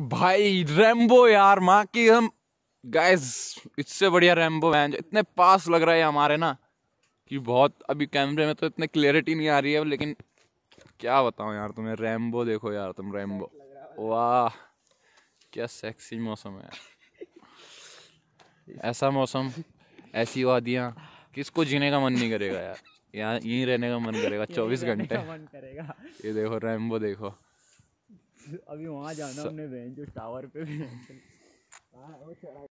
भाई रेम्बो यार माँ की हम गाइस इससे बढ़िया रेम्बो वैन इतने पास लग रहा है हमारे ना कि बहुत अभी कैमरे में तो इतने क्लियरिटी नहीं आ रही है लेकिन क्या बताऊँ यार तुम्हें रेम्बो देखो यार तुम रेम्बो वाह क्या सेक्सी मौसम है ऐसा मौसम ऐसी वादियाँ किसको जीने का मन नहीं करेगा यार यहाँ यहीं रहने का मन करेगा चौबीस घंटे ये देखो रेम्बो देखो अभी वहाँ जाना हमने बहन जो टावर पे भी हाँ,